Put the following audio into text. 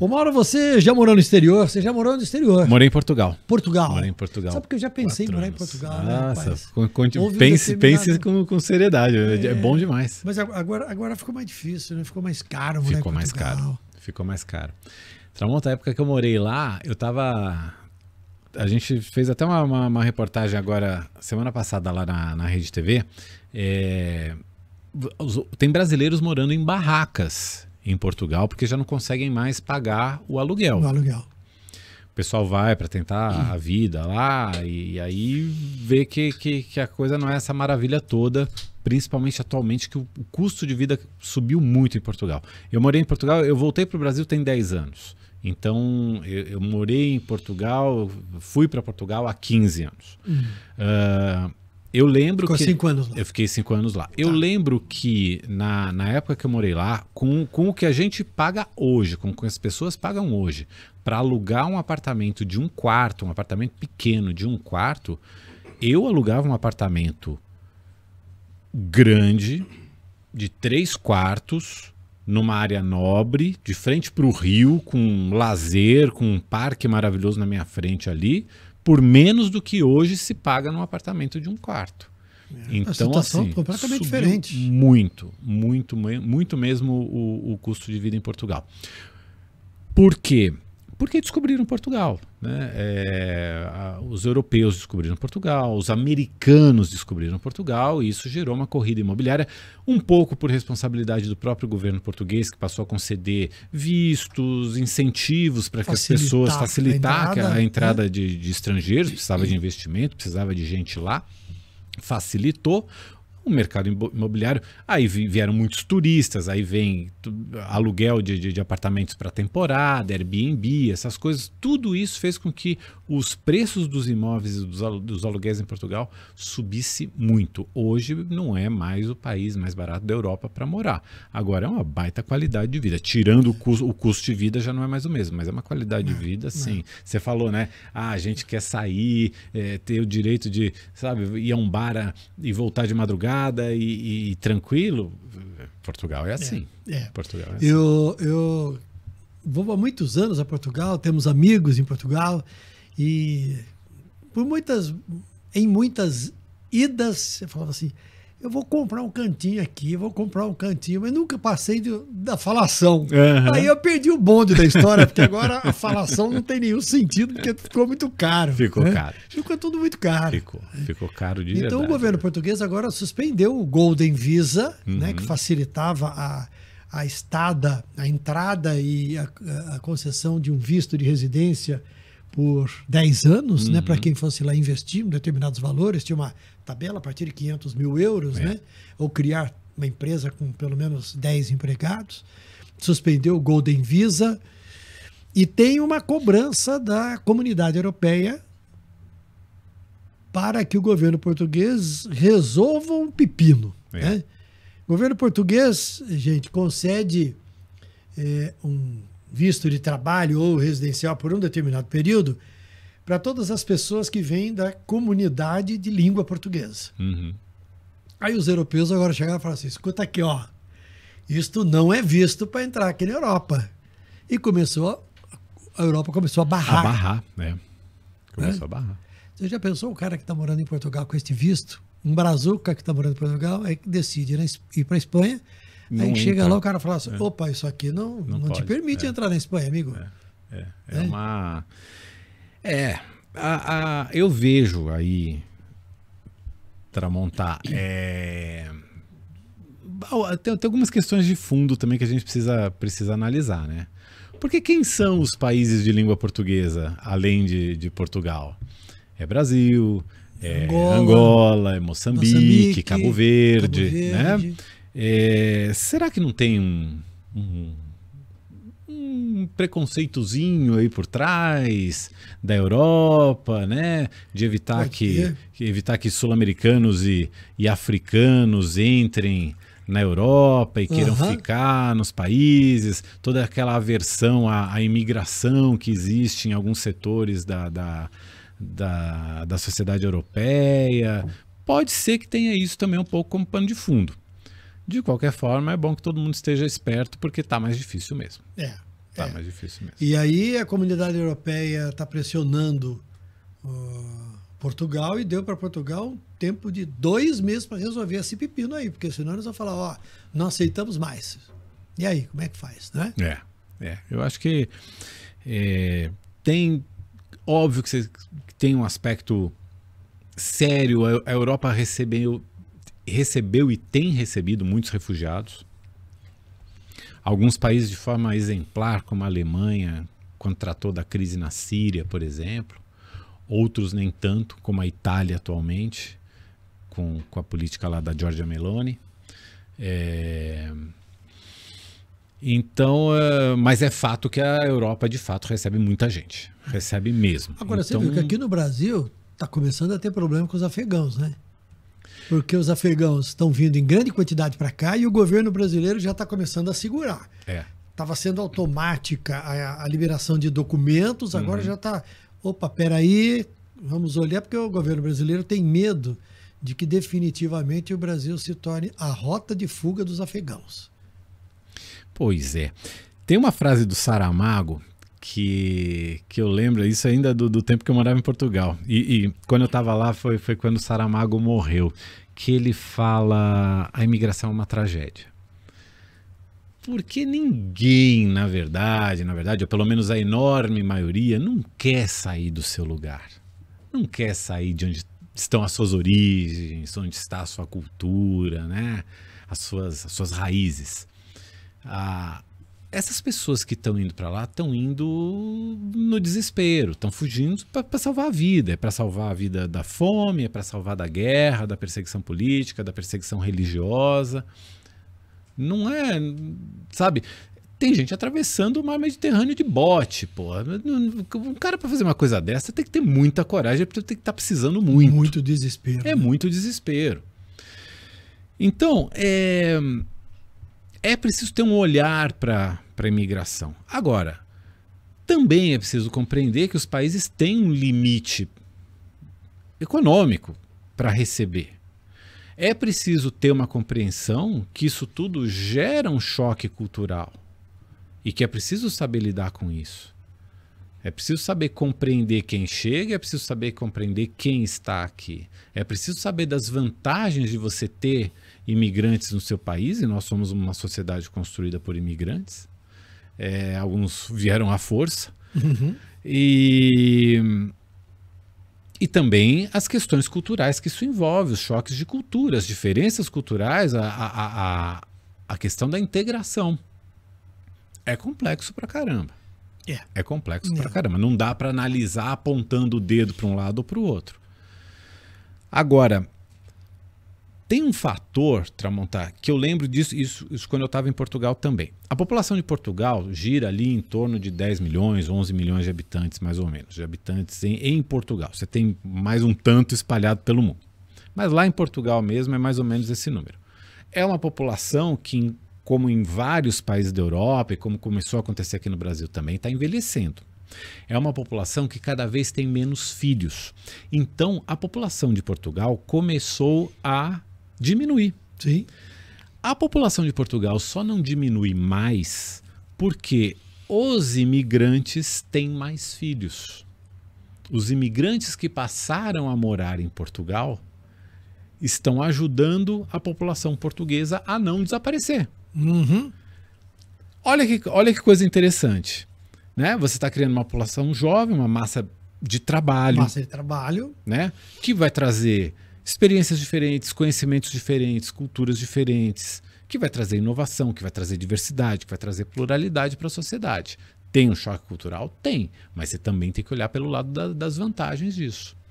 Ô Mauro, você já morou no exterior? Você já morou no exterior? Morei em Portugal. Portugal? Morei em Portugal. Sabe porque eu já pensei em morar em Portugal, né, Nossa, né, pense, pense com, com seriedade, é, é, bom é, demais. Mas agora, agora ficou mais difícil, né? Ficou mais caro morar né, Ficou mais caro, ficou mais caro. Então, outra época que eu morei lá, eu tava... A gente fez até uma, uma, uma reportagem agora, semana passada, lá na, na Rede TV. É... Tem brasileiros morando em barracas em Portugal porque já não conseguem mais pagar o aluguel. O aluguel. O pessoal vai para tentar a vida lá e aí vê que, que, que, a coisa não é essa maravilha toda, principalmente atualmente, que o, custo de vida subiu muito em Portugal. Eu morei em Portugal, eu voltei para o Brasil tem 10 anos. Então, eu, eu, morei em Portugal, fui para Portugal há 15 anos. Uhum. Eu lembro Ficou que. cinco anos lá. Eu fiquei cinco anos lá. Tá. Eu lembro que na, na época que eu morei lá, com, com o que a gente paga hoje, com o que as pessoas pagam hoje, para alugar um apartamento de um quarto, um apartamento pequeno de um quarto, eu alugava um apartamento grande, de três quartos, numa área nobre, de frente para o rio, com um lazer, com um parque maravilhoso na minha frente ali por menos do que hoje se paga num apartamento de um quarto. É. então, a assim, completamente diferente. Muito, muito, muito mesmo o, o custo de vida em Portugal. Por quê? porque descobriram Portugal. Né? É, a, os europeus descobriram Portugal, os americanos descobriram Portugal, e isso gerou uma corrida imobiliária, um pouco por responsabilidade do próprio governo português, que passou a conceder vistos, incentivos para que as pessoas facilitar a entrada, a né? entrada de, de estrangeiros, precisava de investimento, precisava de gente lá facilitou o mercado imobiliário. Aí vieram muitos turistas, aí vem aluguel de, de, de apartamentos para temporada, Airbnb, essas coisas. Tudo isso fez com que os preços dos imóveis e dos, dos aluguéis em Portugal subisse muito. Hoje não é mais o país mais barato da Europa para morar. Agora é uma baita qualidade de vida. Tirando o, custo, o custo de vida já não é mais o mesmo, mas é uma qualidade não, de é, vida, é. sim. Você falou, né? Ah, a gente quer sair, é, ter o direito de, sabe, ir a um bar ah, e voltar de madrugada nada e, e tranquilo, Portugal é assim. É, é. Portugal é assim. Eu, eu vou há muitos anos a Portugal, temos amigos em Portugal e por muitas, em muitas idas, eu falava assim, eu vou comprar um cantinho aqui, vou comprar um cantinho, mas nunca passei de, da falação. Uhum. Aí eu perdi o bonde da história, porque agora a falação não tem nenhum sentido, porque ficou muito caro. Ficou né? caro. Ficou tudo muito caro. Ficou, ficou caro de Então verdade. o governo português agora suspendeu o Golden Visa, né, uhum. né, que facilitava a, a estada, a entrada e a, a concessão de um visto de residência por 10 anos, né, uhum. né, para quem fosse lá investir em determinados valores, tinha uma tabela a partir de 500 mil euros, é. né, ou criar uma empresa com pelo menos 10 empregados, suspendeu o Golden Visa e tem uma cobrança da comunidade europeia para que o governo português resolva um pepino. É. Né? O governo português, gente, concede é, um visto de trabalho ou residencial por um determinado período para todas as pessoas que vêm da comunidade de língua portuguesa. Uhum. Aí os europeus agora chegaram e falaram assim: escuta aqui, ó, isto não é visto para entrar aqui na Europa. E começou, a Europa começou a barrar. A barrar, é. né? Começou a barrar. Você já pensou o cara que está morando em Portugal com este visto? Um brazuca que está morando em Portugal é que decide ir para a Espanha não Aí chega entra. lá, o cara fala assim: é. opa, isso aqui não, não, não te permite é. entrar na Espanha, amigo. É, é, é, é uma. É. A, a, eu vejo aí, Tramontar, é. Tem, tem, algumas questões de fundo também que a gente precisa, precisa analisar, né? Porque quem são os países de língua portuguesa, além de, de Portugal? É Brasil, é Angola, Angola é Moçambique, Moçambique Cabo, Verde, Cabo né? Verde, né? É, será que não tem um, um, um, preconceitozinho aí por trás da Europa, né? De evitar que, que, evitar que sul-americanos e, e africanos entrem na Europa e queiram uhum. ficar nos países, toda aquela aversão à, à, imigração que existe em alguns setores da, da, da, da sociedade europeia. Pode ser que tenha isso também um pouco como pano de fundo. De qualquer forma, é bom que todo mundo esteja esperto, porque está mais difícil mesmo. É. Está é. mais difícil mesmo. E aí a comunidade europeia está pressionando uh, Portugal e deu para Portugal um tempo de dois meses para resolver esse pepino aí, porque senão eles vão falar, ó, não aceitamos mais. E aí, como é que faz, né? É, é. Eu acho que é, tem... Óbvio que, que tem um aspecto sério. A Europa recebeu recebeu e tem recebido muitos refugiados. Alguns países de forma exemplar, como a Alemanha, quando tratou da crise na Síria, por exemplo. Outros nem tanto, como a Itália atualmente, com, com a política lá da Giorgia Meloni. É... Então, é... mas é fato que a Europa de fato recebe muita gente. Recebe mesmo. Agora, então... você viu que aqui no Brasil está começando a ter problema com os afegãos, né? porque os afegãos estão vindo em grande quantidade para cá e o governo brasileiro já está começando a segurar. Estava é. sendo automática a, a, liberação de documentos, agora uhum. já está. Opa, peraí, vamos olhar, porque o governo brasileiro tem medo de que definitivamente o Brasil se torne a rota de fuga dos afegãos. Pois é. Tem uma frase do Saramago que, que eu lembro, isso ainda do, do tempo que eu morava em Portugal. E, e quando eu estava lá foi, foi quando Saramago morreu, que ele fala a imigração é uma tragédia. Porque ninguém, na verdade, na verdade, ou pelo menos a enorme maioria, não quer sair do seu lugar. Não quer sair de onde estão as suas origens, onde está a sua cultura, né? as, suas, as suas raízes. Ah, essas pessoas que estão indo para lá estão indo no desespero, estão fugindo para salvar a vida, é para salvar a vida da fome, é para salvar da guerra, da perseguição política, da perseguição religiosa. Não é, sabe? Tem gente atravessando o mar Mediterrâneo de bote, pô. Um cara para fazer uma coisa dessa tem que ter muita coragem, porque tem que estar tá precisando muito. Muito desespero. É né? muito desespero. Então, é é preciso ter um olhar para a imigração. Agora, também é preciso compreender que os países têm um limite econômico para receber. É preciso ter uma compreensão que isso tudo gera um choque cultural e que é preciso saber lidar com isso. É preciso saber compreender quem chega, é preciso saber compreender quem está aqui. É preciso saber das vantagens de você ter imigrantes no seu país, e nós somos uma sociedade construída por imigrantes. É, alguns vieram à força. Uhum. E, e também as questões culturais que isso envolve, os choques de cultura, as diferenças culturais, a, a, a, a questão da integração. É complexo pra caramba. É, é complexo é. pra caramba. Não dá para analisar apontando o dedo para um lado ou para o outro. Agora, tem um fator, Tramontar, que eu lembro disso isso, isso quando eu estava em Portugal também. A população de Portugal gira ali em torno de 10 milhões, 11 milhões de habitantes, mais ou menos, de habitantes em, em Portugal. Você tem mais um tanto espalhado pelo mundo. Mas lá em Portugal mesmo é mais ou menos esse número. É uma população que, como em vários países da Europa e como começou a acontecer aqui no Brasil também, está envelhecendo. É uma população que cada vez tem menos filhos. Então, a população de Portugal começou a diminuir. Sim. A população de Portugal só não diminui mais porque os imigrantes têm mais filhos. Os imigrantes que passaram a morar em Portugal estão ajudando a população portuguesa a não desaparecer. Uhum. Olha, que, olha que coisa interessante. Né? Você está criando uma população jovem, uma massa de trabalho. Massa de trabalho. Né? Que vai trazer experiências diferentes, conhecimentos diferentes, culturas diferentes, que vai trazer inovação, que vai trazer diversidade, que vai trazer pluralidade para a sociedade. Tem um choque cultural? Tem, mas você também tem que olhar pelo lado da, das vantagens disso.